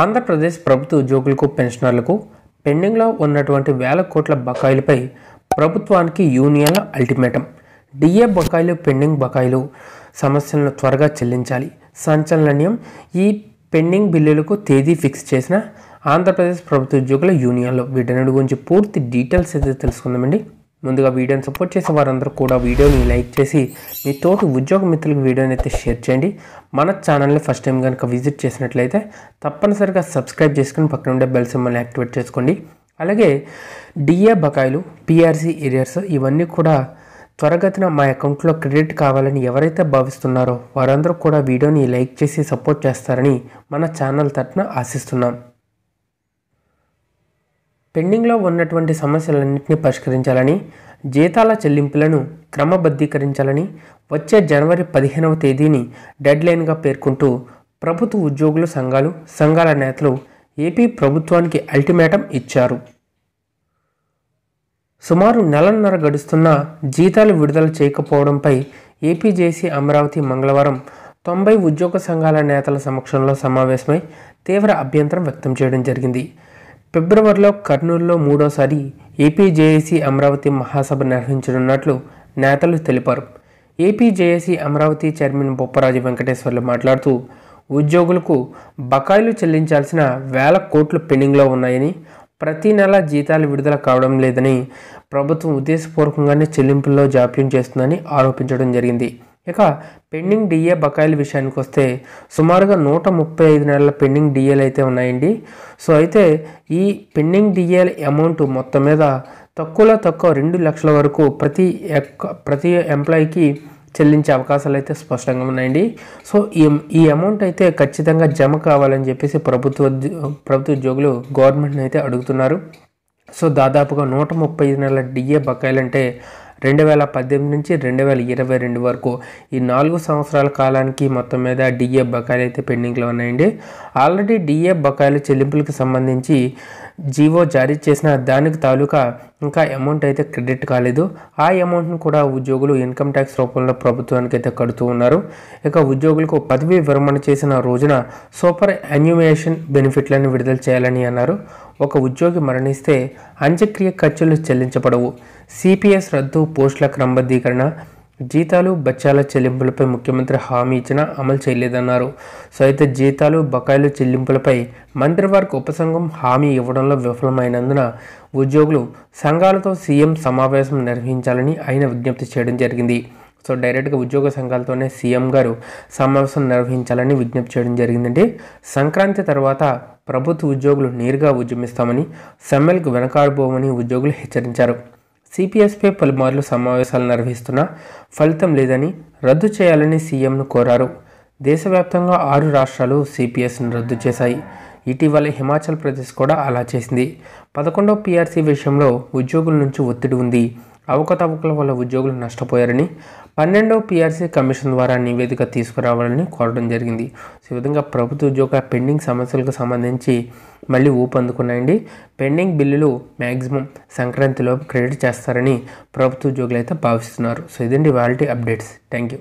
ఆంధ్రప్రదేశ్ ప్రభుత్వ ఉద్యోగులకు పెన్షనర్లకు పెండింగ్లో ఉన్నటువంటి వేల కోట్ల బకాయిలపై ప్రభుత్వానికి యూనియన్ల అల్టిమేటం డిఏ బకాయిలు పెండింగ్ బకాయిలు సమస్యలను త్వరగా చెల్లించాలి సంచలనయం ఈ పెండింగ్ బిల్లులకు తేదీ ఫిక్స్ చేసిన ఆంధ్రప్రదేశ్ ప్రభుత్వ ఉద్యోగుల యూనియన్లో వీటన్నిటి గురించి పూర్తి డీటెయిల్స్ అయితే తెలుసుకుందామండి ముందుగా వీడియోని సపోర్ట్ చేసే వారందరూ కూడా వీడియోని లైక్ చేసి మీ తోటి ఉద్యోగ మిత్రులకు వీడియోని అయితే షేర్ చేయండి మన ఛానల్ని ఫస్ట్ టైం కనుక విజిట్ చేసినట్లయితే తప్పనిసరిగా సబ్స్క్రైబ్ చేసుకుని పక్కన ఉండే బెల్ సింబల్ని యాక్టివేట్ చేసుకోండి అలాగే డిఏ బకాయిలు పిఆర్సీ ఏరియర్స్ ఇవన్నీ కూడా త్వరగతిన మా అకౌంట్లో క్రెడిట్ కావాలని ఎవరైతే భావిస్తున్నారో వారందరూ కూడా వీడియోని లైక్ చేసి సపోర్ట్ చేస్తారని మన ఛానల్ తరఫున ఆశిస్తున్నాం పెండింగ్లో ఉన్నటువంటి సమస్యలన్నింటినీ పరిష్కరించాలని జీతాల చెల్లింపులను క్రమబద్ధీకరించాలని వచ్చే జనవరి పదిహేనవ తేదీని డెడ్లైన్గా పేర్కొంటూ ప్రభుత్వ ఉద్యోగుల సంఘాలు సంఘాల నేతలు ఏపీ ప్రభుత్వానికి అల్టిమేటం ఇచ్చారు సుమారు నెలన్నర గడుస్తున్న జీతాలు విడుదల చేయకపోవడంపై ఏపీజేసీ అమరావతి మంగళవారం తొంభై ఉద్యోగ సంఘాల నేతల సమక్షంలో సమావేశమై తీవ్ర అభ్యంతరం వ్యక్తం చేయడం జరిగింది ఫిబ్రవరిలో కర్నూలులో మూడోసారి ఏపీజేఏసీ అమరావతి మహాసభ నిర్వహించనున్నట్లు నేతలు తెలిపారు ఏపీజేఏసీ అమరావతి చైర్మన్ బొప్పరాజు వెంకటేశ్వర్లు మాట్లాడుతూ ఉద్యోగులకు బకాయిలు చెల్లించాల్సిన వేల కోట్లు పెండింగ్లో ఉన్నాయని ప్రతి నెల జీతాలు విడుదల కావడం లేదని ప్రభుత్వం ఉద్దేశపూర్వకంగానే చెల్లింపుల్లో జాప్యం చేస్తుందని ఆరోపించడం జరిగింది ఇక పెండింగ్ డిఏ బకాయిల విషయానికి వస్తే సుమారుగా నూట ముప్పై ఐదు నెలల పెండింగ్ డిఏలు అయితే ఉన్నాయండి సో అయితే ఈ పెండింగ్ డిఏల అమౌంట్ మొత్తం మీద తక్కువలో తక్కువ రెండు లక్షల వరకు ప్రతి ప్రతి ఎంప్లాయీకి చెల్లించే అవకాశాలు అయితే స్పష్టంగా ఉన్నాయండి సో ఈ ఈ అమౌంట్ అయితే ఖచ్చితంగా జమ కావాలని చెప్పేసి ప్రభుత్వ ప్రభుత్వ ఉద్యోగులు గవర్నమెంట్ని అయితే అడుగుతున్నారు సో దాదాపుగా నూట ముప్పై ఐదు నెలల డిఏ బకాయిలు అంటే రెండు వేల పద్దెనిమిది నుంచి రెండు వేల ఇరవై రెండు వరకు ఈ నాలుగు సంవత్సరాల కాలానికి మొత్తం మీద డిఏ బకాయిలు అయితే పెండింగ్లో ఉన్నాయండి ఆల్రెడీ డిఏ బకాయిలు చెల్లింపులకు సంబంధించి జీవో జారీ చేసిన దానికి తాలూకా ఇంకా అమౌంట్ అయితే క్రెడిట్ కాలేదు ఆ అమౌంట్ను కూడా ఉద్యోగులు ఇన్కమ్ ట్యాక్స్ రూపంలో ప్రభుత్వానికి అయితే కడుతూ ఉన్నారు ఇక ఉద్యోగులకు పదవి విరమణ చేసిన రోజున సూపర్ అన్యుమేషన్ బెనిఫిట్లను విడుదల చేయాలని అన్నారు ఒక ఉద్యోగి మరణిస్తే అంత్యక్రియ ఖర్చులు చెల్లించబడవు సిపిఎస్ రద్దు పోస్టుల క్రమబద్ధీకరణ జీతాలు బచ్చాల చెల్లింపులపై ముఖ్యమంత్రి హామీ ఇచ్చినా అమలు చేయలేదన్నారు సో అయితే జీతాలు బకాయిలు చెల్లింపులపై మంత్రివర్గ ఉపసంఘం హామీ ఇవ్వడంలో విఫలమైనందున ఉద్యోగులు సంఘాలతో సీఎం సమావేశం నిర్వహించాలని ఆయన విజ్ఞప్తి చేయడం జరిగింది సో డైరెక్ట్గా ఉద్యోగ సంఘాలతోనే సీఎం గారు సమావేశం నిర్వహించాలని విజ్ఞప్తి చేయడం జరిగిందండి సంక్రాంతి తర్వాత ప్రభుత్వ ఉద్యోగులు నేరుగా ఉద్యమిస్తామని సమ్మెలకు వెనకాడబోమని ఉద్యోగులు హెచ్చరించారు సిపిఎస్పై పలుమార్లు సమావేశాలు నిర్వహిస్తున్నా ఫలితం లేదని రద్దు చేయాలని సీఎంను కోరారు దేశవ్యాప్తంగా ఆరు రాష్ట్రాలు సిపిఎస్ను రద్దు చేశాయి ఇటీవల హిమాచల్ ప్రదేశ్ కూడా అలా చేసింది పదకొండో పీఆర్సీ విషయంలో ఉద్యోగుల నుంచి ఒత్తిడి ఉంది అవకతవకల వల్ల ఉద్యోగులు నష్టపోయారని పన్నెండవ పీఆర్సీ కమిషన్ ద్వారా నివేదిక తీసుకురావాలని కోరడం జరిగింది సో ఈ విధంగా ప్రభుత్వ ఉద్యోగ పెండింగ్ సమస్యలకు సంబంధించి మళ్ళీ ఊపందుకున్నాయండి పెండింగ్ బిల్లులు మ్యాక్సిమం సంక్రాంతిలోపు క్రెడిట్ చేస్తారని ప్రభుత్వ ఉద్యోగులు అయితే భావిస్తున్నారు సో ఇదండి వాలిటీ అప్డేట్స్ థ్యాంక్ యూ